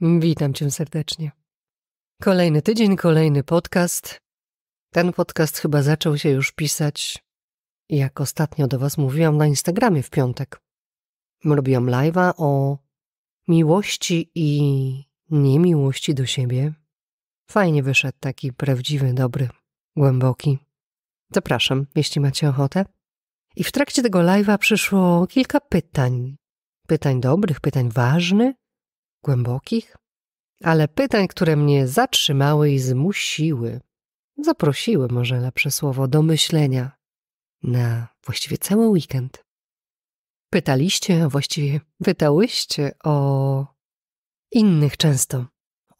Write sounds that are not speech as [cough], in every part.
Witam cię serdecznie. Kolejny tydzień, kolejny podcast. Ten podcast chyba zaczął się już pisać, jak ostatnio do Was mówiłam na Instagramie w piątek. Robiłam live'a o miłości i niemiłości do siebie. Fajnie wyszedł taki prawdziwy, dobry, głęboki. Zapraszam, jeśli macie ochotę. I w trakcie tego live'a przyszło kilka pytań. Pytań dobrych, pytań ważnych głębokich, ale pytań, które mnie zatrzymały i zmusiły, zaprosiły może lepsze słowo, do myślenia na właściwie cały weekend. Pytaliście, a właściwie pytałyście o innych często,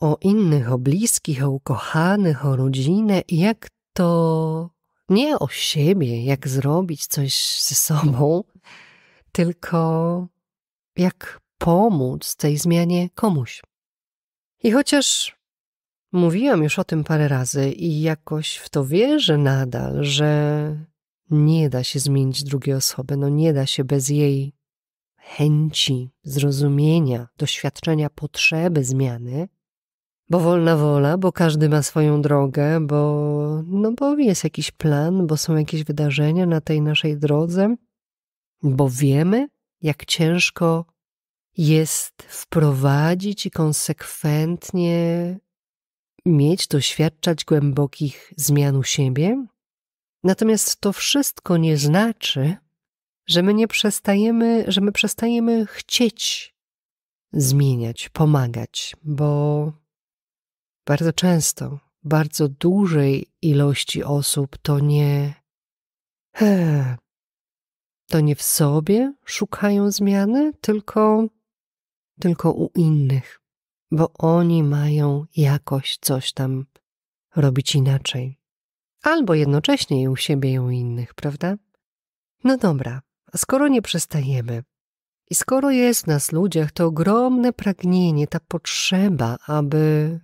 o innych, o bliskich, o ukochanych, o rodzinę i jak to nie o siebie, jak zrobić coś ze sobą, tylko jak pomóc tej zmianie komuś. I chociaż mówiłam już o tym parę razy i jakoś w to wierzę nadal, że nie da się zmienić drugiej osoby, no nie da się bez jej chęci, zrozumienia, doświadczenia potrzeby zmiany, bo wolna wola, bo każdy ma swoją drogę, bo, no bo jest jakiś plan, bo są jakieś wydarzenia na tej naszej drodze, bo wiemy, jak ciężko jest wprowadzić i konsekwentnie mieć, doświadczać głębokich zmian u siebie. Natomiast to wszystko nie znaczy, że my nie przestajemy, że my przestajemy chcieć zmieniać, pomagać, bo bardzo często, bardzo dużej ilości osób to nie. To nie w sobie szukają zmiany, tylko tylko u innych, bo oni mają jakoś coś tam robić inaczej. Albo jednocześnie u siebie i u innych, prawda? No dobra, skoro nie przestajemy, i skoro jest w nas ludziach to ogromne pragnienie, ta potrzeba, aby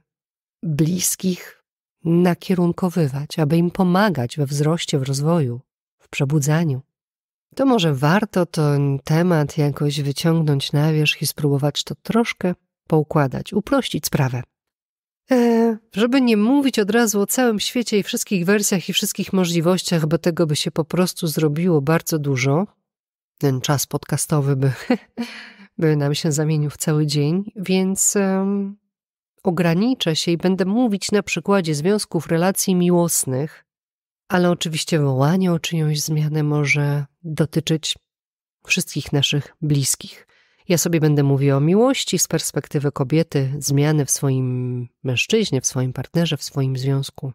bliskich nakierunkowywać, aby im pomagać we wzroście, w rozwoju, w przebudzaniu, to może warto ten temat jakoś wyciągnąć na wierzch i spróbować to troszkę poukładać, uprościć sprawę. E, żeby nie mówić od razu o całym świecie i wszystkich wersjach i wszystkich możliwościach, bo tego by się po prostu zrobiło bardzo dużo. Ten czas podcastowy by, [laughs] by nam się zamienił w cały dzień, więc um, ograniczę się i będę mówić na przykładzie związków relacji miłosnych, ale oczywiście wołanie o czyjąś zmianę może dotyczyć wszystkich naszych bliskich. Ja sobie będę mówiła o miłości z perspektywy kobiety, zmiany w swoim mężczyźnie, w swoim partnerze, w swoim związku.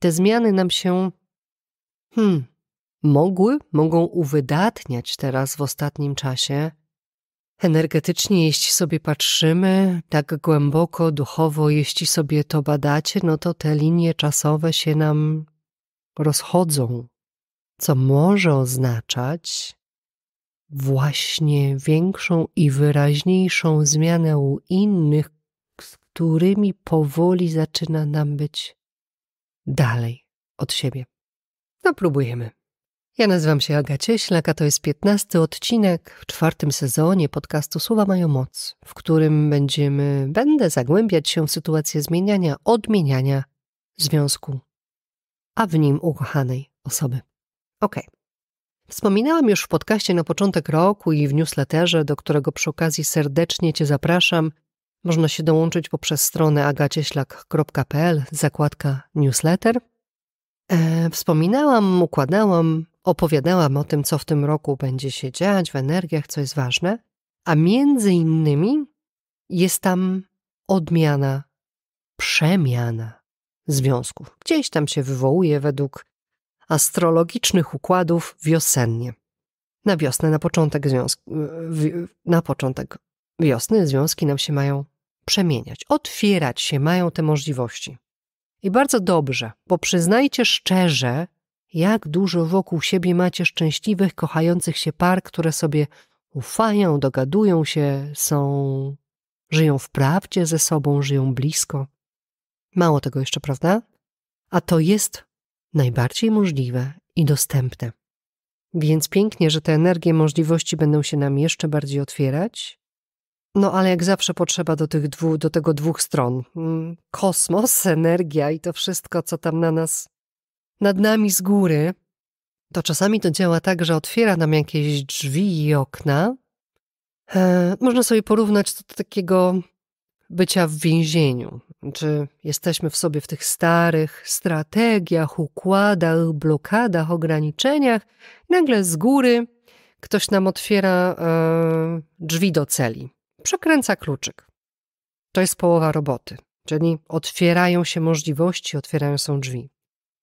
Te zmiany nam się hmm, mogły, mogą uwydatniać teraz w ostatnim czasie. Energetycznie, jeśli sobie patrzymy tak głęboko, duchowo, jeśli sobie to badacie, no to te linie czasowe się nam rozchodzą, co może oznaczać właśnie większą i wyraźniejszą zmianę u innych, z którymi powoli zaczyna nam być dalej od siebie. No próbujemy. Ja nazywam się Aga Cieślak, a to jest piętnasty odcinek w czwartym sezonie podcastu Słowa Mają Moc, w którym będziemy, będę zagłębiać się w sytuację zmieniania, odmieniania związku a w nim ukochanej osoby. Ok. Wspominałam już w podcaście na początek roku i w newsletterze, do którego przy okazji serdecznie Cię zapraszam. Można się dołączyć poprzez stronę agacieślak.pl, zakładka newsletter. E, wspominałam, układałam, opowiadałam o tym, co w tym roku będzie się dziać w energiach, co jest ważne, a między innymi jest tam odmiana, przemiana, związków. Gdzieś tam się wywołuje według astrologicznych układów wiosennie. Na wiosnę, na początek, związk, na początek wiosny związki nam się mają przemieniać, otwierać się mają te możliwości. I bardzo dobrze, bo przyznajcie szczerze, jak dużo wokół siebie macie szczęśliwych, kochających się par, które sobie ufają, dogadują się, są, żyją w prawdzie ze sobą, żyją blisko. Mało tego jeszcze, prawda? A to jest najbardziej możliwe i dostępne. Więc pięknie, że te energie możliwości będą się nam jeszcze bardziej otwierać. No ale jak zawsze potrzeba do, tych dwu, do tego dwóch stron. Mm, kosmos, [laughs] energia i to wszystko, co tam na nas, nad nami z góry, to czasami to działa tak, że otwiera nam jakieś drzwi i okna. E, można sobie porównać to do takiego bycia w więzieniu. Czy jesteśmy w sobie w tych starych strategiach, układach, blokadach, ograniczeniach? nagle z góry ktoś nam otwiera e, drzwi do celi, przekręca kluczyk. To jest połowa roboty, czyli otwierają się możliwości, otwierają się drzwi.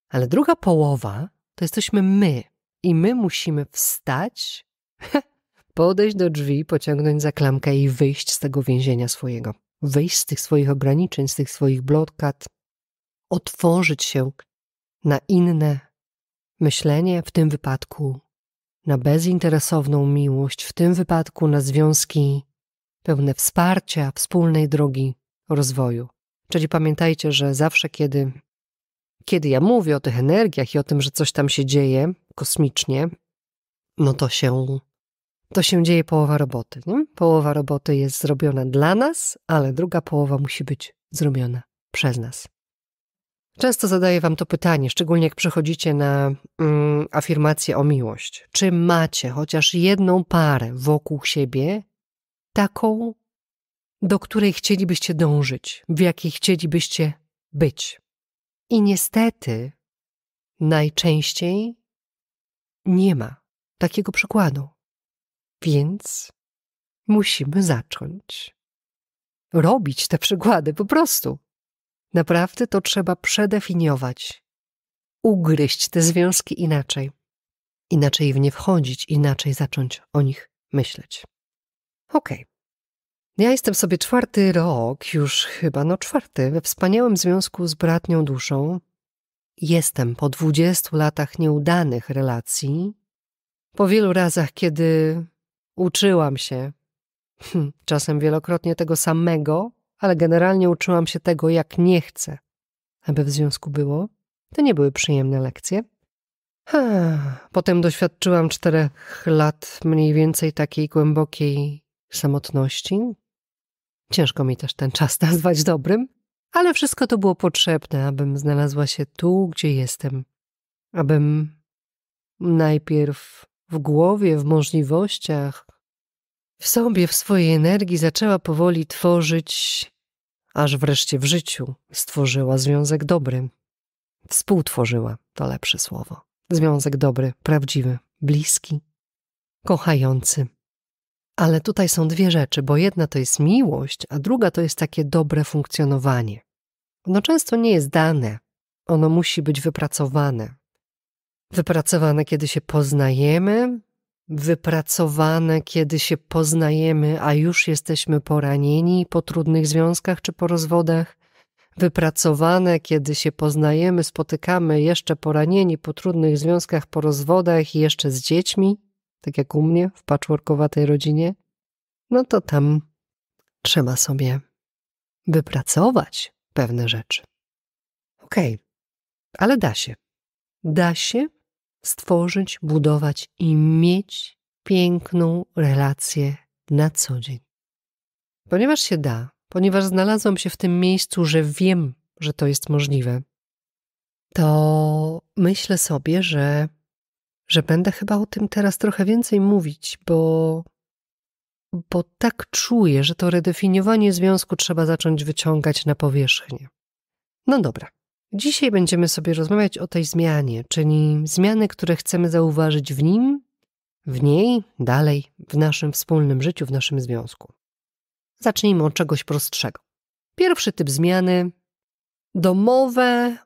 Ale druga połowa to jesteśmy my i my musimy wstać, [laughs] podejść do drzwi, pociągnąć za klamkę i wyjść z tego więzienia swojego wyjść z tych swoich ograniczeń, z tych swoich blokad, otworzyć się na inne myślenie, w tym wypadku na bezinteresowną miłość, w tym wypadku na związki pełne wsparcia, wspólnej drogi rozwoju. Czyli pamiętajcie, że zawsze kiedy, kiedy ja mówię o tych energiach i o tym, że coś tam się dzieje kosmicznie, no to się to się dzieje połowa roboty. Nie? Połowa roboty jest zrobiona dla nas, ale druga połowa musi być zrobiona przez nas. Często zadaję Wam to pytanie, szczególnie jak przychodzicie na mm, afirmację o miłość. Czy macie chociaż jedną parę wokół siebie, taką, do której chcielibyście dążyć, w jakiej chcielibyście być? I niestety najczęściej nie ma takiego przykładu. Więc musimy zacząć. Robić te przykłady po prostu. Naprawdę to trzeba przedefiniować. Ugryźć te związki inaczej. Inaczej w nie wchodzić, inaczej zacząć o nich myśleć. Okej. Okay. Ja jestem sobie czwarty rok, już chyba, no czwarty, we wspaniałym związku z bratnią duszą. Jestem po dwudziestu latach nieudanych relacji, po wielu razach, kiedy Uczyłam się. Hm, czasem wielokrotnie tego samego, ale generalnie uczyłam się tego, jak nie chcę. Aby w związku było, to nie były przyjemne lekcje. potem doświadczyłam czterech lat mniej więcej takiej głębokiej samotności. Ciężko mi też ten czas [laughs] nazwać dobrym, ale wszystko to było potrzebne, abym znalazła się tu, gdzie jestem. Abym najpierw w głowie, w możliwościach, w sobie, w swojej energii zaczęła powoli tworzyć, aż wreszcie w życiu stworzyła związek dobry. Współtworzyła to lepsze słowo. Związek dobry, prawdziwy, bliski, kochający. Ale tutaj są dwie rzeczy, bo jedna to jest miłość, a druga to jest takie dobre funkcjonowanie. Ono często nie jest dane, ono musi być wypracowane, Wypracowane, kiedy się poznajemy, wypracowane, kiedy się poznajemy, a już jesteśmy poranieni po trudnych związkach czy po rozwodach, wypracowane, kiedy się poznajemy, spotykamy jeszcze poranieni po trudnych związkach, po rozwodach i jeszcze z dziećmi, tak jak u mnie w patchworkowatej rodzinie, no to tam trzeba sobie wypracować pewne rzeczy. Okej, okay. ale da się. Da się stworzyć, budować i mieć piękną relację na co dzień. Ponieważ się da, ponieważ znalazłam się w tym miejscu, że wiem, że to jest możliwe, to myślę sobie, że, że będę chyba o tym teraz trochę więcej mówić, bo, bo tak czuję, że to redefiniowanie związku trzeba zacząć wyciągać na powierzchnię. No dobra, Dzisiaj będziemy sobie rozmawiać o tej zmianie, czyli zmiany, które chcemy zauważyć w nim, w niej, dalej, w naszym wspólnym życiu, w naszym związku. Zacznijmy od czegoś prostszego. Pierwszy typ zmiany domowe,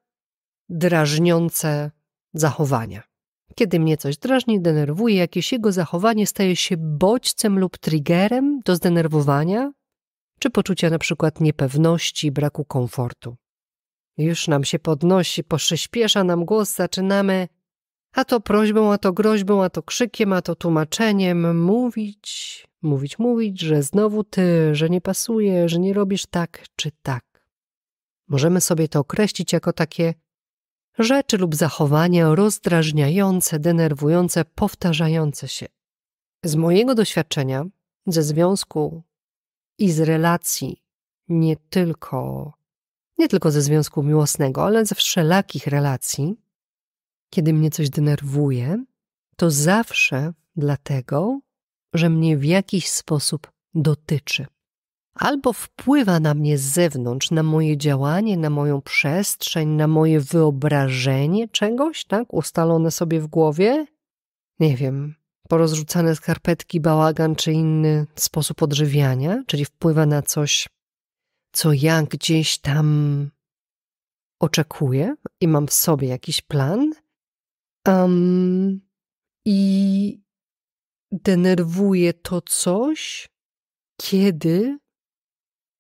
drażniące zachowania. Kiedy mnie coś drażni, denerwuje, jakieś jego zachowanie staje się bodźcem lub triggerem do zdenerwowania czy poczucia na przykład, niepewności, braku komfortu. Już nam się podnosi, poszyśpiesza nam głos, zaczynamy a to prośbą, a to groźbą, a to krzykiem, a to tłumaczeniem mówić, mówić, mówić, że znowu ty, że nie pasuje, że nie robisz tak czy tak. Możemy sobie to określić jako takie rzeczy lub zachowania rozdrażniające, denerwujące, powtarzające się. Z mojego doświadczenia, ze związku i z relacji, nie tylko nie tylko ze związku miłosnego, ale ze wszelakich relacji, kiedy mnie coś denerwuje, to zawsze dlatego, że mnie w jakiś sposób dotyczy. Albo wpływa na mnie z zewnątrz, na moje działanie, na moją przestrzeń, na moje wyobrażenie czegoś, tak, ustalone sobie w głowie. Nie wiem, porozrzucane skarpetki, bałagan czy inny sposób odżywiania, czyli wpływa na coś co ja gdzieś tam oczekuję i mam w sobie jakiś plan. Um, I denerwuje to coś, kiedy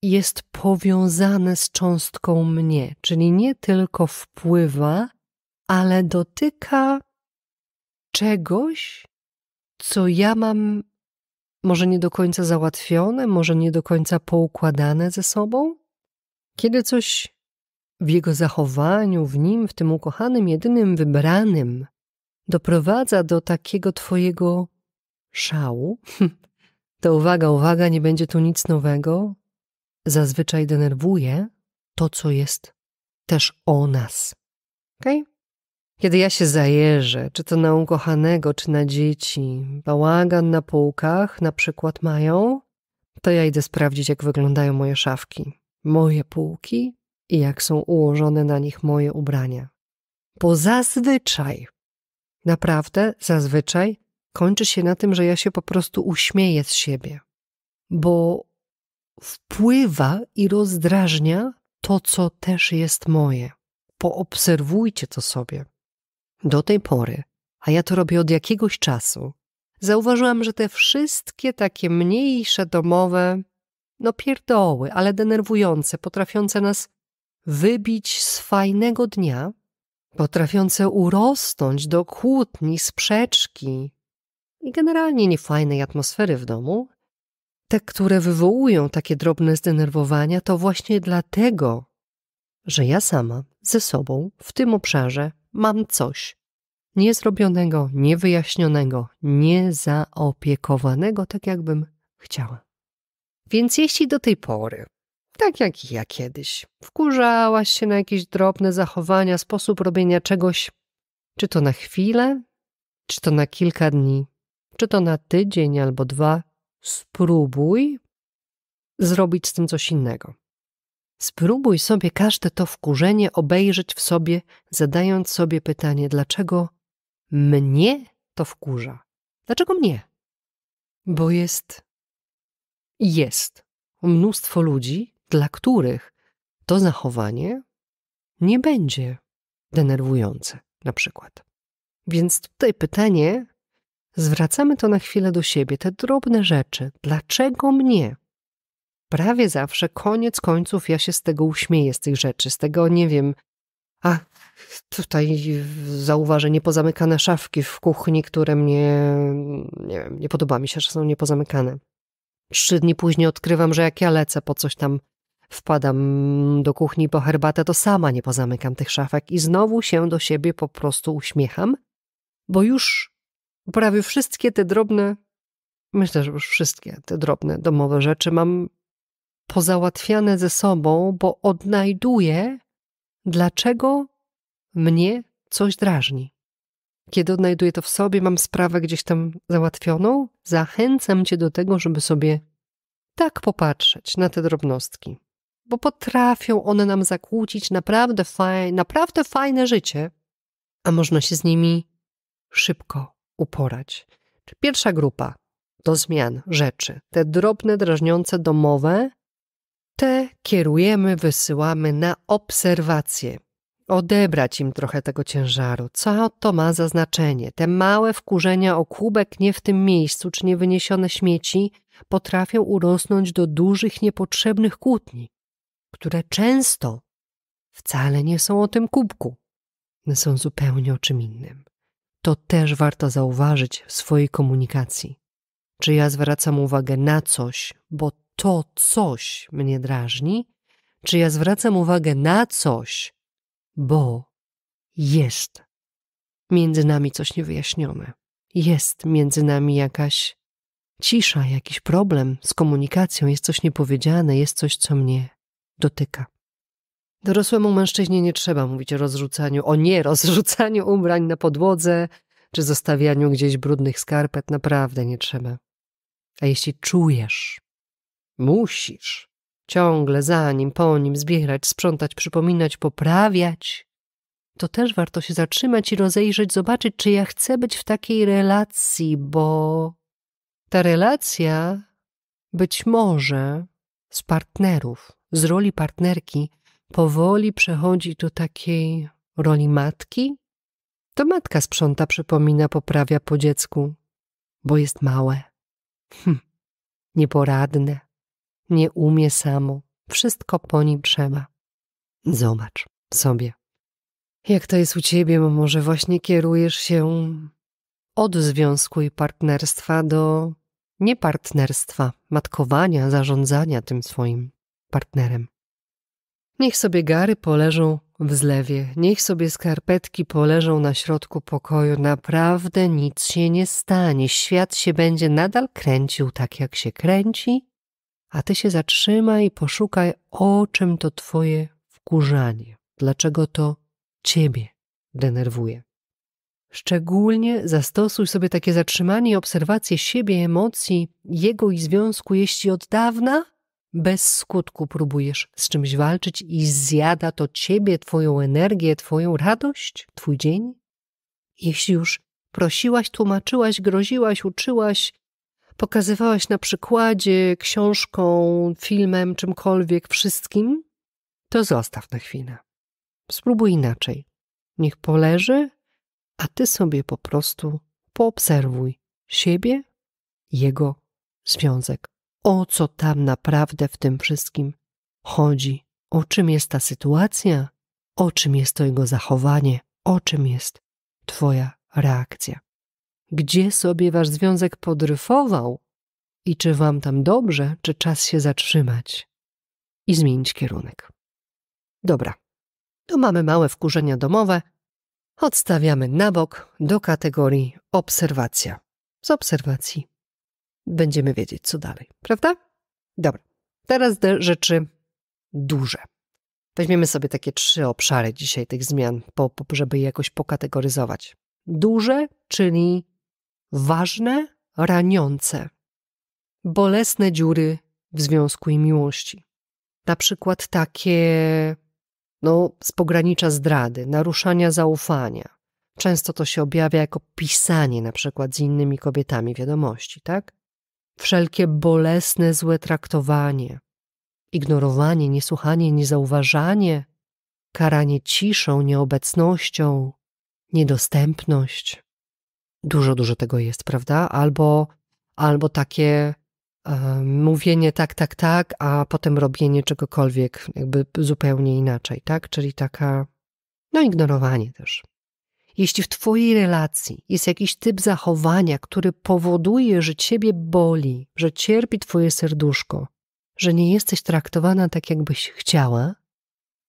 jest powiązane z cząstką mnie, czyli nie tylko wpływa, ale dotyka czegoś, co ja mam może nie do końca załatwione, może nie do końca poukładane ze sobą? Kiedy coś w jego zachowaniu, w nim, w tym ukochanym, jedynym wybranym, doprowadza do takiego twojego szału, [laughs] to uwaga, uwaga, nie będzie tu nic nowego. Zazwyczaj denerwuje to, co jest też o nas. Okay? Kiedy ja się zajerzę, czy to na ukochanego, czy na dzieci, bałagan na półkach na przykład mają, to ja idę sprawdzić, jak wyglądają moje szafki, moje półki i jak są ułożone na nich moje ubrania. Bo zazwyczaj, naprawdę zazwyczaj, kończy się na tym, że ja się po prostu uśmieję z siebie, bo wpływa i rozdrażnia to, co też jest moje. Poobserwujcie to sobie. Do tej pory, a ja to robię od jakiegoś czasu, zauważyłam, że te wszystkie takie mniejsze domowe, no pierdoły, ale denerwujące, potrafiące nas wybić z fajnego dnia, potrafiące urosnąć do kłótni, sprzeczki i generalnie niefajnej atmosfery w domu, te, które wywołują takie drobne zdenerwowania, to właśnie dlatego, że ja sama ze sobą w tym obszarze mam coś niezrobionego, niewyjaśnionego, niezaopiekowanego tak, jakbym chciała. Więc jeśli do tej pory, tak jak ja kiedyś, wkurzałaś się na jakieś drobne zachowania, sposób robienia czegoś, czy to na chwilę, czy to na kilka dni, czy to na tydzień albo dwa, spróbuj zrobić z tym coś innego. Spróbuj sobie każde to wkurzenie obejrzeć w sobie, zadając sobie pytanie, dlaczego mnie to wkurza? Dlaczego mnie? Bo jest. Jest mnóstwo ludzi, dla których to zachowanie nie będzie denerwujące, na przykład. Więc tutaj pytanie, zwracamy to na chwilę do siebie, te drobne rzeczy. Dlaczego mnie? prawie zawsze koniec końców ja się z tego uśmieję, z tych rzeczy, z tego, nie wiem, a tutaj zauważę niepozamykane szafki w kuchni, które mnie, nie wiem, nie podoba mi się, że są niepozamykane. Trzy dni później odkrywam, że jak ja lecę po coś tam, wpadam do kuchni po herbatę, to sama nie pozamykam tych szafek i znowu się do siebie po prostu uśmiecham, bo już prawie wszystkie te drobne, myślę, że już wszystkie te drobne domowe rzeczy mam pozałatwiane ze sobą, bo odnajduję, dlaczego mnie coś drażni. Kiedy odnajduję to w sobie, mam sprawę gdzieś tam załatwioną, zachęcam cię do tego, żeby sobie tak popatrzeć na te drobnostki, bo potrafią one nam zakłócić naprawdę, faj, naprawdę fajne życie, a można się z nimi szybko uporać. Pierwsza grupa do zmian rzeczy, te drobne, drażniące domowe, te kierujemy, wysyłamy na obserwację. Odebrać im trochę tego ciężaru. Co to ma za znaczenie? Te małe wkurzenia o kubek nie w tym miejscu czy niewyniesione śmieci potrafią urosnąć do dużych, niepotrzebnych kłótni, które często wcale nie są o tym kubku, są zupełnie o czym innym. To też warto zauważyć w swojej komunikacji czy ja zwracam uwagę na coś, bo to coś mnie drażni, czy ja zwracam uwagę na coś, bo jest między nami coś niewyjaśnione. Jest między nami jakaś cisza, jakiś problem z komunikacją, jest coś niepowiedziane, jest coś, co mnie dotyka. Dorosłemu mężczyźnie nie trzeba mówić o rozrzucaniu, o nie rozrzucaniu ubrań na podłodze, czy zostawianiu gdzieś brudnych skarpet, naprawdę nie trzeba. A jeśli czujesz, musisz ciągle za nim, po nim zbierać, sprzątać, przypominać, poprawiać, to też warto się zatrzymać i rozejrzeć, zobaczyć, czy ja chcę być w takiej relacji, bo ta relacja być może z partnerów, z roli partnerki, powoli przechodzi do takiej roli matki. To matka sprząta, przypomina, poprawia po dziecku, bo jest małe. Hm, nieporadne. Nie umie samo. Wszystko po nim trzeba. Zobacz sobie. Jak to jest u ciebie, bo może właśnie kierujesz się od związku i partnerstwa do niepartnerstwa, matkowania, zarządzania tym swoim partnerem. Niech sobie gary poleżą w zlewie. Niech sobie skarpetki poleżą na środku pokoju. Naprawdę nic się nie stanie. Świat się będzie nadal kręcił tak, jak się kręci, a ty się zatrzymaj i poszukaj, o czym to twoje wkurzanie, dlaczego to ciebie denerwuje. Szczególnie zastosuj sobie takie zatrzymanie i obserwację siebie, emocji, jego i związku, jeśli od dawna bez skutku próbujesz z czymś walczyć i zjada to ciebie, twoją energię, twoją radość, twój dzień? Jeśli już prosiłaś, tłumaczyłaś, groziłaś, uczyłaś, pokazywałaś na przykładzie, książką, filmem, czymkolwiek, wszystkim, to zostaw na chwilę. Spróbuj inaczej. Niech poleży, a ty sobie po prostu poobserwuj siebie, jego związek o co tam naprawdę w tym wszystkim chodzi, o czym jest ta sytuacja, o czym jest to jego zachowanie, o czym jest Twoja reakcja. Gdzie sobie Wasz związek podryfował i czy Wam tam dobrze, czy czas się zatrzymać i zmienić kierunek. Dobra, tu mamy małe wkurzenia domowe. Odstawiamy na bok do kategorii obserwacja. Z obserwacji będziemy wiedzieć, co dalej, prawda? Dobra, teraz te rzeczy duże. Weźmiemy sobie takie trzy obszary dzisiaj tych zmian, po, po, żeby je jakoś pokategoryzować. Duże, czyli ważne, raniące, bolesne dziury w związku i miłości. Na przykład takie no, z pogranicza zdrady, naruszania zaufania. Często to się objawia jako pisanie na przykład z innymi kobietami wiadomości, tak? wszelkie bolesne złe traktowanie, ignorowanie, niesłuchanie, niezauważanie, karanie ciszą, nieobecnością, niedostępność. Dużo, dużo tego jest, prawda? Albo, albo takie mówienie tak, tak, tak, a potem robienie czegokolwiek jakby zupełnie inaczej, tak? Czyli taka, no ignorowanie też. Jeśli w Twojej relacji jest jakiś typ zachowania, który powoduje, że Ciebie boli, że cierpi Twoje serduszko, że nie jesteś traktowana tak, jakbyś chciała,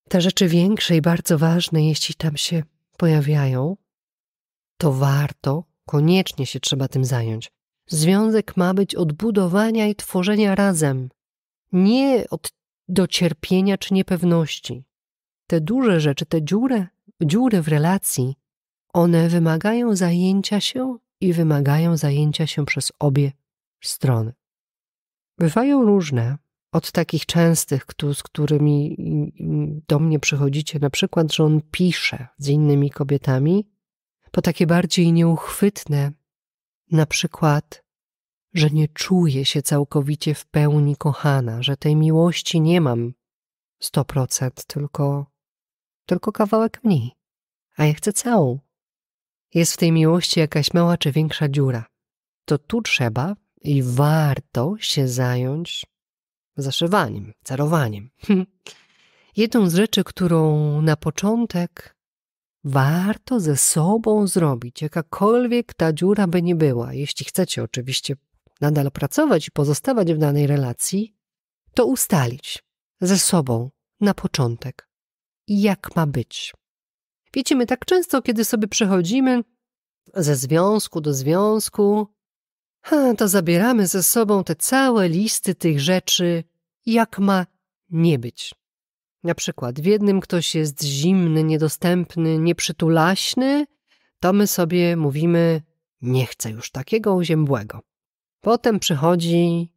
te rzeczy większe i bardzo ważne, jeśli tam się pojawiają, to warto, koniecznie się trzeba tym zająć. Związek ma być odbudowania i tworzenia razem, nie od do cierpienia czy niepewności. Te duże rzeczy, te dziury, dziury w relacji one wymagają zajęcia się i wymagają zajęcia się przez obie strony. Bywają różne, od takich częstych, z którymi mm, mm, do mnie przychodzicie, na przykład, że on pisze z innymi kobietami, po takie bardziej nieuchwytne, na przykład, że nie czuję się całkowicie w pełni kochana, że tej miłości nie mam 100%, tylko, tylko kawałek mniej, a ja chcę całą. Jest w tej miłości jakaś mała czy większa dziura. To tu trzeba i warto się zająć zaszywaniem, cerowaniem. Hm. Jedną z rzeczy, którą na początek warto ze sobą zrobić, jakakolwiek ta dziura by nie była, jeśli chcecie oczywiście nadal pracować i pozostawać w danej relacji, to ustalić ze sobą na początek, jak ma być. Wiecie, my tak często, kiedy sobie przechodzimy ze związku do związku, to zabieramy ze sobą te całe listy tych rzeczy, jak ma nie być. Na przykład w jednym ktoś jest zimny, niedostępny, nieprzytulaśny, to my sobie mówimy, nie chcę już takiego uziębłego. Potem przychodzi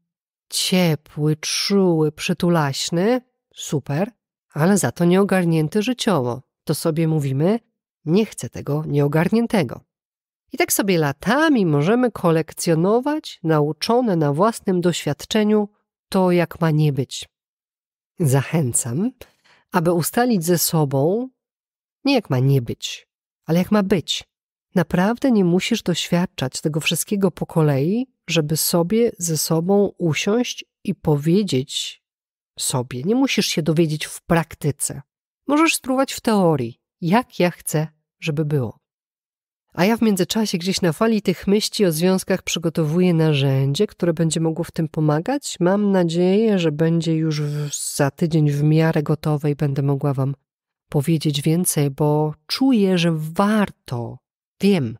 ciepły, czuły, przytulaśny, super, ale za to nieogarnięty życiowo to sobie mówimy: Nie chcę tego nieogarniętego. I tak sobie latami możemy kolekcjonować, nauczone na własnym doświadczeniu, to jak ma nie być. Zachęcam, aby ustalić ze sobą, nie jak ma nie być, ale jak ma być. Naprawdę nie musisz doświadczać tego wszystkiego po kolei, żeby sobie ze sobą usiąść i powiedzieć sobie. Nie musisz się dowiedzieć w praktyce, Możesz spróbować w teorii, jak ja chcę, żeby było. A ja w międzyczasie gdzieś na fali tych myśli o związkach przygotowuję narzędzie, które będzie mogło w tym pomagać. Mam nadzieję, że będzie już w, za tydzień w miarę gotowe i będę mogła Wam powiedzieć więcej, bo czuję, że warto, wiem,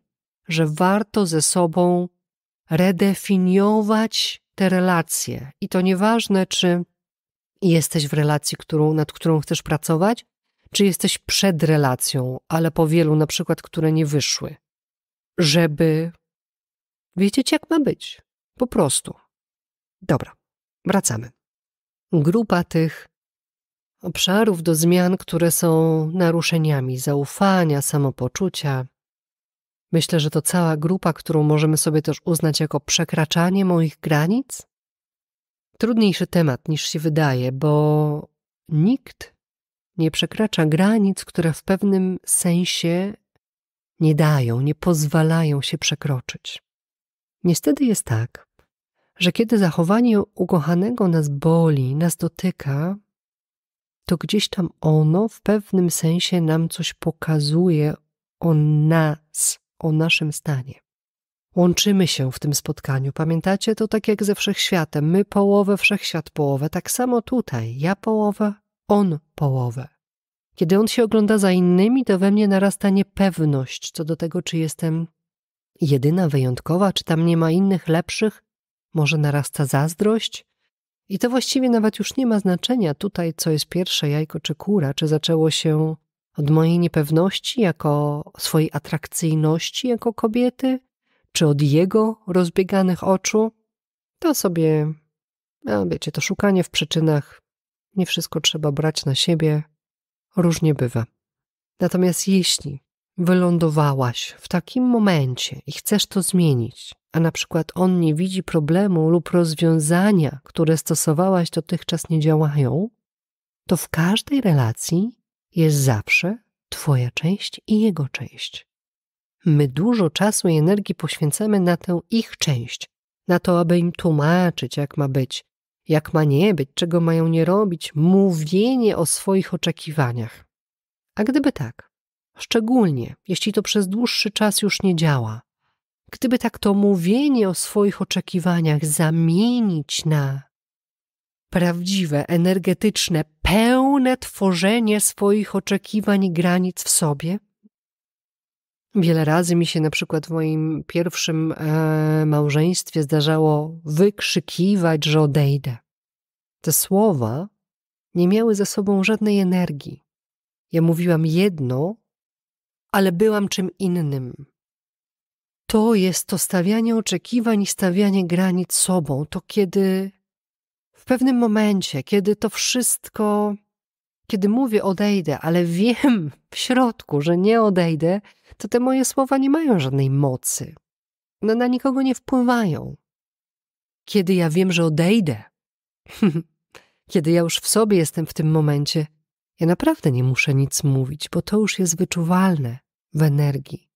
że warto ze sobą redefiniować te relacje. I to nieważne, czy jesteś w relacji, którą, nad którą chcesz pracować, czy jesteś przed relacją, ale po wielu na przykład, które nie wyszły, żeby wiedzieć, jak ma być. Po prostu. Dobra, wracamy. Grupa tych obszarów do zmian, które są naruszeniami zaufania, samopoczucia. Myślę, że to cała grupa, którą możemy sobie też uznać jako przekraczanie moich granic. Trudniejszy temat niż się wydaje, bo nikt nie przekracza granic, które w pewnym sensie nie dają, nie pozwalają się przekroczyć. Niestety jest tak, że kiedy zachowanie ukochanego nas boli, nas dotyka, to gdzieś tam ono w pewnym sensie nam coś pokazuje o nas, o naszym stanie. Łączymy się w tym spotkaniu. Pamiętacie to tak jak ze wszechświatem? My połowę, wszechświat połowę. Tak samo tutaj. Ja połowę, on połowę. Kiedy on się ogląda za innymi, to we mnie narasta niepewność co do tego, czy jestem jedyna wyjątkowa, czy tam nie ma innych lepszych. Może narasta zazdrość? I to właściwie nawet już nie ma znaczenia tutaj, co jest pierwsze jajko czy kura, czy zaczęło się od mojej niepewności jako swojej atrakcyjności jako kobiety, czy od jego rozbieganych oczu. To sobie, no wiecie, to szukanie w przyczynach nie wszystko trzeba brać na siebie, różnie bywa. Natomiast jeśli wylądowałaś w takim momencie i chcesz to zmienić, a na przykład on nie widzi problemu lub rozwiązania, które stosowałaś dotychczas nie działają, to w każdej relacji jest zawsze Twoja część i jego część. My dużo czasu i energii poświęcamy na tę ich część, na to, aby im tłumaczyć, jak ma być, jak ma nie być, czego mają nie robić, mówienie o swoich oczekiwaniach. A gdyby tak, szczególnie jeśli to przez dłuższy czas już nie działa, gdyby tak to mówienie o swoich oczekiwaniach zamienić na prawdziwe, energetyczne, pełne tworzenie swoich oczekiwań i granic w sobie? Wiele razy mi się na przykład w moim pierwszym e, małżeństwie zdarzało wykrzykiwać, że odejdę. Te słowa nie miały ze sobą żadnej energii. Ja mówiłam jedno, ale byłam czym innym. To jest to stawianie oczekiwań i stawianie granic sobą. To kiedy w pewnym momencie, kiedy to wszystko, kiedy mówię odejdę, ale [laughs] wiem w środku, że nie odejdę, to te moje słowa nie mają żadnej mocy. No, na nikogo nie wpływają. Kiedy ja wiem, że odejdę, [laughs] kiedy ja już w sobie jestem w tym momencie, ja naprawdę nie muszę nic mówić, bo to już jest wyczuwalne w energii.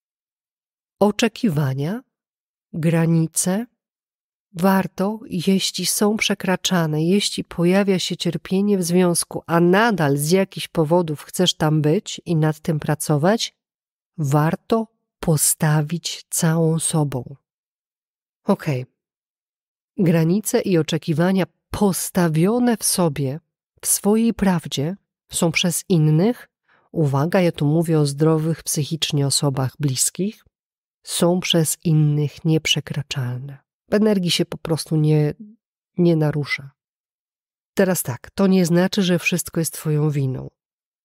Oczekiwania, granice, warto, jeśli są przekraczane, jeśli pojawia się cierpienie w związku, a nadal z jakichś powodów chcesz tam być i nad tym pracować, warto postawić całą sobą. Okej. Okay. Granice i oczekiwania postawione w sobie, w swojej prawdzie, są przez innych, uwaga, ja tu mówię o zdrowych psychicznie osobach bliskich, są przez innych nieprzekraczalne. Energii się po prostu nie, nie narusza. Teraz tak, to nie znaczy, że wszystko jest Twoją winą.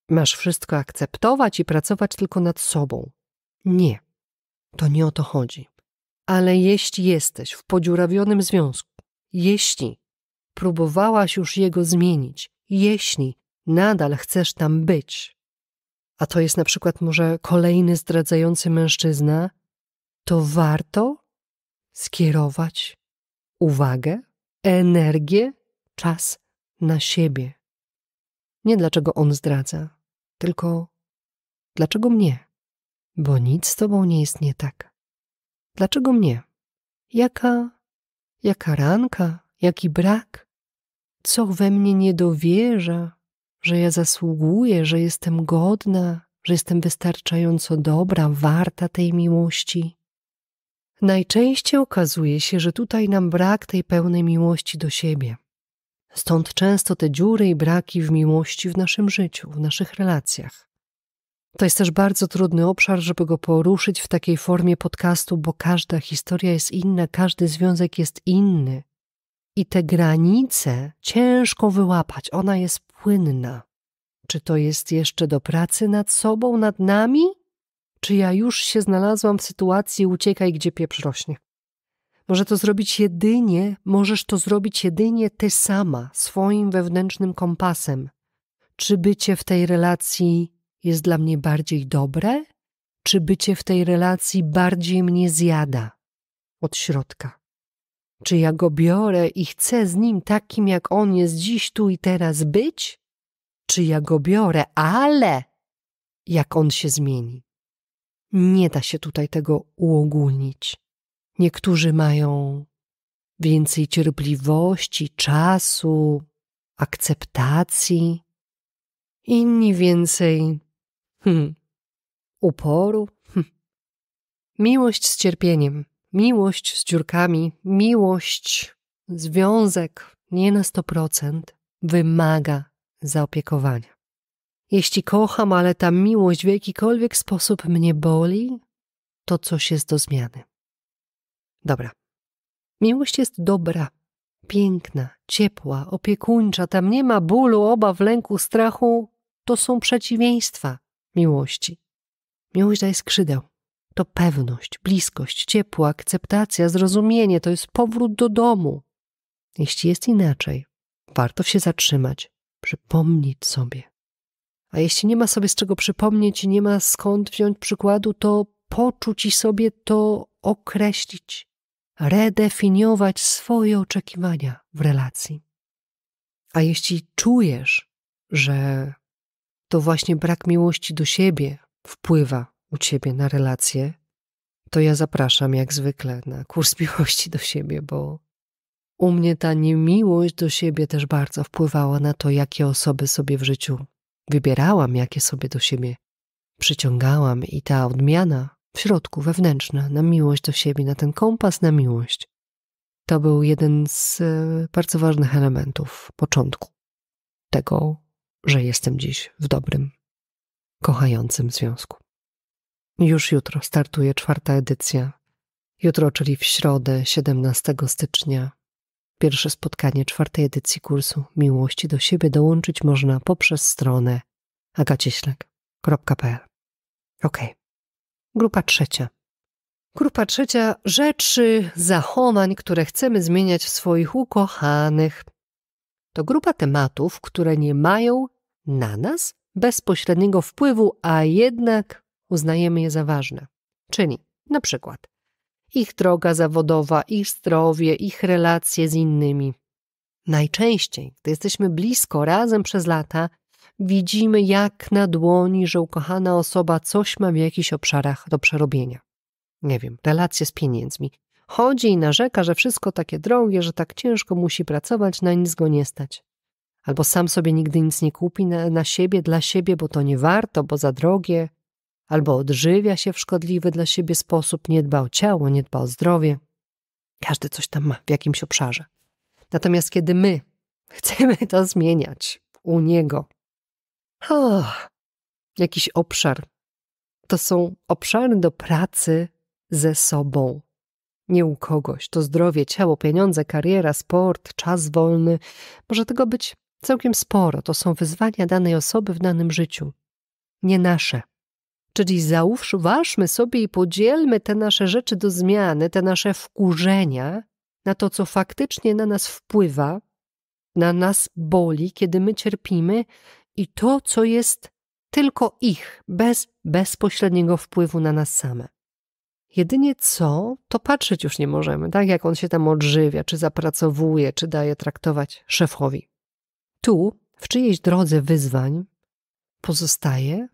Masz wszystko akceptować i pracować tylko nad sobą. Nie, to nie o to chodzi. Ale jeśli jesteś w podziurawionym związku, jeśli próbowałaś już jego zmienić, jeśli nadal chcesz tam być, a to jest na przykład może kolejny zdradzający mężczyzna, to warto skierować uwagę, energię, czas na siebie. Nie dlaczego on zdradza, tylko dlaczego mnie? Bo nic z tobą nie jest nie tak. Dlaczego mnie? Jaka, jaka ranka, jaki brak, co we mnie dowierza, że ja zasługuję, że jestem godna, że jestem wystarczająco dobra, warta tej miłości. Najczęściej okazuje się, że tutaj nam brak tej pełnej miłości do siebie. Stąd często te dziury i braki w miłości w naszym życiu, w naszych relacjach. To jest też bardzo trudny obszar, żeby go poruszyć w takiej formie podcastu, bo każda historia jest inna, każdy związek jest inny. I te granice ciężko wyłapać, ona jest płynna. Czy to jest jeszcze do pracy nad sobą, nad nami? Czy ja już się znalazłam w sytuacji uciekaj, gdzie pieprz rośnie? Może to zrobić jedynie, możesz to zrobić jedynie ty sama, swoim wewnętrznym kompasem. Czy bycie w tej relacji jest dla mnie bardziej dobre, czy bycie w tej relacji bardziej mnie zjada od środka? Czy ja go biorę i chcę z nim takim, jak on jest dziś, tu i teraz być? Czy ja go biorę, ale jak on się zmieni? Nie da się tutaj tego uogólnić. Niektórzy mają więcej cierpliwości, czasu, akceptacji, inni więcej hmm, uporu. Hmm. Miłość z cierpieniem miłość z dziurkami, miłość, związek nie na 100% wymaga zaopiekowania. Jeśli kocham, ale ta miłość w jakikolwiek sposób mnie boli, to coś jest do zmiany. Dobra. Miłość jest dobra, piękna, ciepła, opiekuńcza, tam nie ma bólu, obaw, lęku, strachu. To są przeciwieństwa miłości. Miłość daje skrzydeł. To pewność, bliskość, ciepło, akceptacja, zrozumienie to jest powrót do domu. Jeśli jest inaczej, warto się zatrzymać, przypomnieć sobie. A jeśli nie ma sobie z czego przypomnieć i nie ma skąd wziąć przykładu, to poczuć i sobie to określić, redefiniować swoje oczekiwania w relacji. A jeśli czujesz, że to właśnie brak miłości do siebie wpływa u ciebie na relacje, to ja zapraszam jak zwykle na kurs [laughs] miłości do siebie, bo u mnie ta niemiłość do siebie też bardzo wpływała na to, jakie osoby sobie w życiu wybierałam, jakie sobie do siebie przyciągałam, i ta odmiana w środku, wewnętrzna, na miłość do siebie, na ten kompas na miłość, to był jeden z e, bardzo ważnych elementów początku tego, że jestem dziś w dobrym, kochającym związku. Już jutro startuje czwarta edycja. Jutro, czyli w środę, 17 stycznia. Pierwsze spotkanie czwartej edycji kursu Miłości do siebie dołączyć można poprzez stronę agacieślek.pl. Ok. Grupa trzecia. Grupa trzecia rzeczy, zachowań, które chcemy zmieniać w swoich ukochanych. To grupa tematów, które nie mają na nas bezpośredniego wpływu, a jednak uznajemy je za ważne. Czyli na przykład ich droga zawodowa, ich zdrowie, ich relacje z innymi. Najczęściej, gdy jesteśmy blisko razem przez lata, widzimy jak na dłoni, że ukochana osoba coś ma w jakichś obszarach do przerobienia. Nie wiem, relacje z pieniędzmi. Chodzi i narzeka, że wszystko takie drogie, że tak ciężko musi pracować, na nic go nie stać. Albo sam sobie nigdy nic nie kupi na, na siebie, dla siebie, bo to nie warto, bo za drogie, albo odżywia się w szkodliwy dla siebie sposób, nie dba o ciało, nie dba o zdrowie. Każdy coś tam ma w jakimś obszarze. Natomiast kiedy my [laughs] chcemy to zmieniać u niego, oh, jakiś obszar, to są obszary do pracy ze sobą. Nie u kogoś. To zdrowie, ciało, pieniądze, kariera, sport, czas wolny. Może tego być całkiem sporo. To są wyzwania danej osoby w danym życiu. Nie nasze. Czyli załóż, ważmy sobie i podzielmy te nasze rzeczy do zmiany, te nasze wkurzenia na to, co faktycznie na nas wpływa, na nas boli, kiedy my cierpimy, i to, co jest tylko ich, bez bezpośredniego wpływu na nas same. Jedynie co, to patrzeć już nie możemy, tak jak on się tam odżywia, czy zapracowuje, czy daje traktować szefowi. Tu, w czyjejś drodze wyzwań, pozostaje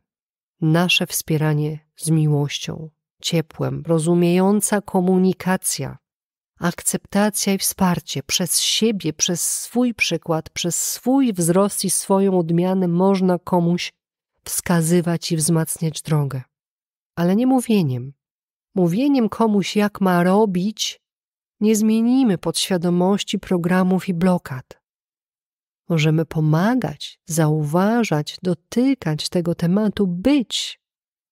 nasze wspieranie z miłością, ciepłem, rozumiejąca komunikacja, akceptacja i wsparcie przez siebie, przez swój przykład, przez swój wzrost i swoją odmianę można komuś wskazywać i wzmacniać drogę. Ale nie mówieniem. Mówieniem komuś, jak ma robić, nie zmienimy podświadomości programów i blokad. Możemy pomagać, zauważać, dotykać tego tematu, być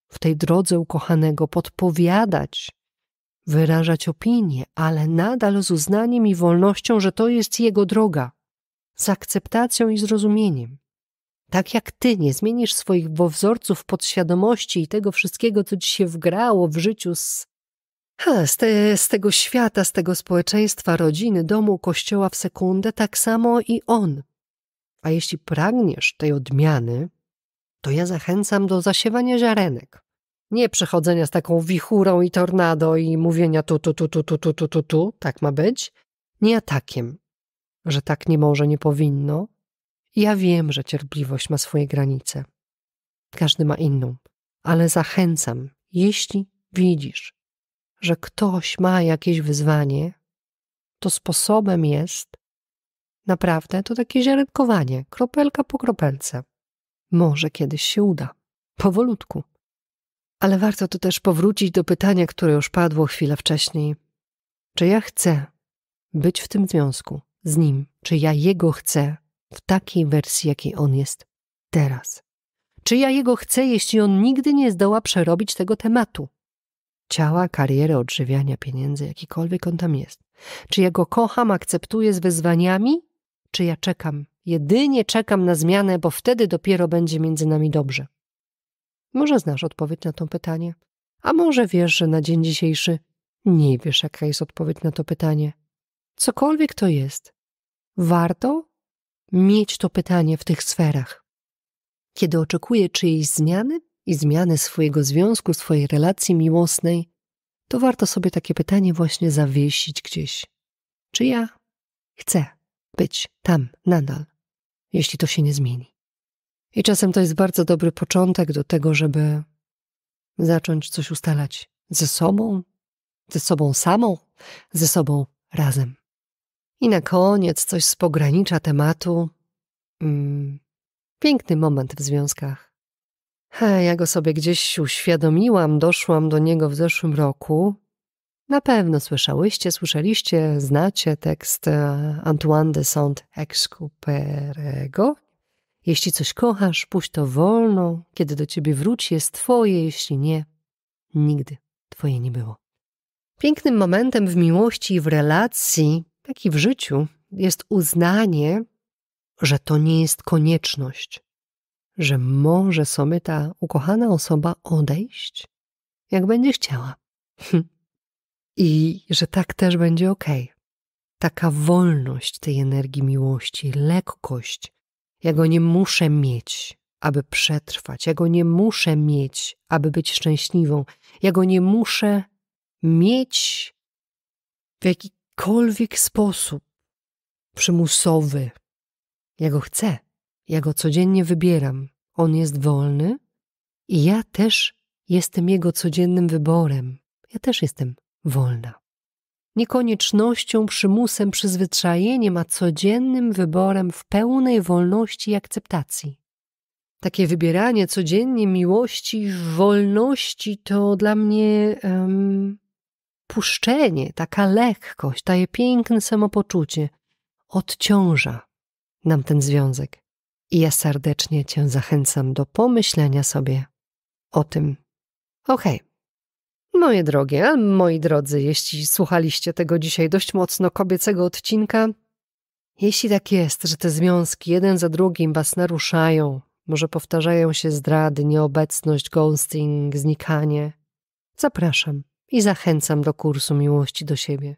w tej drodze ukochanego, podpowiadać, wyrażać opinie, ale nadal z uznaniem i wolnością, że to jest jego droga, z akceptacją i zrozumieniem. Tak jak ty nie zmienisz swoich wzorców podświadomości i tego wszystkiego, co ci się wgrało w życiu z, z, te, z tego świata, z tego społeczeństwa, rodziny, domu, kościoła w sekundę, tak samo i on a jeśli pragniesz tej odmiany, to ja zachęcam do zasiewania ziarenek. Nie przechodzenia z taką wichurą i tornado i mówienia tu, tu, tu, tu, tu, tu, tu, tu, tu, tak ma być. Nie atakiem, że tak nie może, nie powinno. Ja wiem, że cierpliwość ma swoje granice. Każdy ma inną, ale zachęcam, jeśli widzisz, że ktoś ma jakieś wyzwanie, to sposobem jest Naprawdę to takie ziarenkowanie, kropelka po kropelce. Może kiedyś się uda. Powolutku. Ale warto tu też powrócić do pytania, które już padło chwilę wcześniej. Czy ja chcę być w tym związku z nim? Czy ja jego chcę w takiej wersji, jakiej on jest teraz? Czy ja jego chcę, jeśli on nigdy nie zdoła przerobić tego tematu? Ciała, kariery, odżywiania, pieniędzy, jakikolwiek on tam jest. Czy ja go kocham, akceptuję z wyzwaniami czy ja czekam. Jedynie czekam na zmianę, bo wtedy dopiero będzie między nami dobrze. Może znasz odpowiedź na to pytanie, a może wiesz, że na dzień dzisiejszy nie wiesz, jaka jest odpowiedź na to pytanie. Cokolwiek to jest, warto mieć to pytanie w tych sferach. Kiedy oczekuję czyjejś zmiany i zmiany swojego związku, swojej relacji miłosnej, to warto sobie takie pytanie właśnie zawiesić gdzieś. Czy ja chcę? być tam nadal, jeśli to się nie zmieni. I czasem to jest bardzo dobry początek do tego, żeby zacząć coś ustalać ze sobą, ze sobą samą, ze sobą razem. I na koniec coś z pogranicza tematu. Mm, piękny moment w związkach. He, ja go sobie gdzieś uświadomiłam, doszłam do niego w zeszłym roku na pewno słyszałyście, słyszeliście, znacie tekst e, Antoine de Saint-Exupéry'ego. Jeśli coś kochasz, puść to wolno, kiedy do ciebie wróci, jest twoje, jeśli nie, nigdy twoje nie było. Pięknym momentem w miłości i w relacji, jak i w życiu, jest uznanie, że to nie jest konieczność, że może sobie ta ukochana osoba odejść, jak będzie chciała. [laughs] i że tak też będzie ok. Taka wolność tej energii miłości, lekkość. Ja go nie muszę mieć, aby przetrwać. Ja go nie muszę mieć, aby być szczęśliwą. Ja go nie muszę mieć w jakikolwiek sposób przymusowy. Ja go chcę. Ja go codziennie wybieram. On jest wolny i ja też jestem jego codziennym wyborem. Ja też jestem wolna. Niekoniecznością, przymusem, przyzwyczajeniem, a codziennym wyborem w pełnej wolności i akceptacji. Takie wybieranie codziennie miłości, wolności to dla mnie um, puszczenie, taka lekkość, daje piękne samopoczucie. Odciąża nam ten związek. I ja serdecznie Cię zachęcam do pomyślenia sobie o tym. Okej, okay, Moje drogie, moi drodzy, jeśli słuchaliście tego dzisiaj dość mocno kobiecego odcinka, jeśli tak jest, że te związki jeden za drugim was naruszają, może powtarzają się zdrady, nieobecność, ghosting, znikanie, zapraszam i zachęcam do kursu miłości do siebie.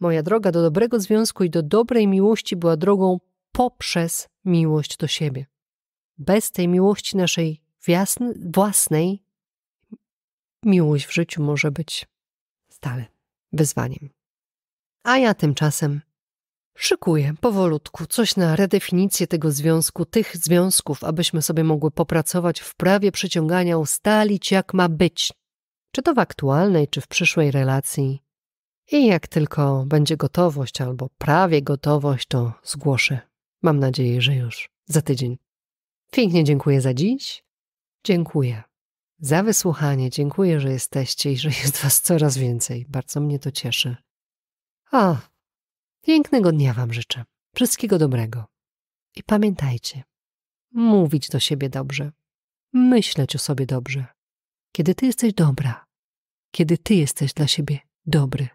Moja droga do dobrego związku i do dobrej miłości była drogą poprzez miłość do siebie. Bez tej miłości naszej własnej miłość w życiu może być stale wyzwaniem. A ja tymczasem szykuję powolutku coś na redefinicję tego związku, tych związków, abyśmy sobie mogły popracować w prawie przyciągania, ustalić jak ma być, czy to w aktualnej, czy w przyszłej relacji. I jak tylko będzie gotowość albo prawie gotowość, to zgłoszę. Mam nadzieję, że już za tydzień. Pięknie dziękuję za dziś. Dziękuję za wysłuchanie. Dziękuję, że jesteście i że jest Was coraz więcej. Bardzo mnie to cieszy. A, pięknego dnia Wam życzę. Wszystkiego dobrego. I pamiętajcie, mówić do siebie dobrze, myśleć o sobie dobrze. Kiedy Ty jesteś dobra, kiedy Ty jesteś dla siebie dobry,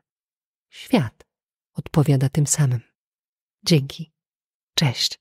świat odpowiada tym samym. Dzięki. Cześć.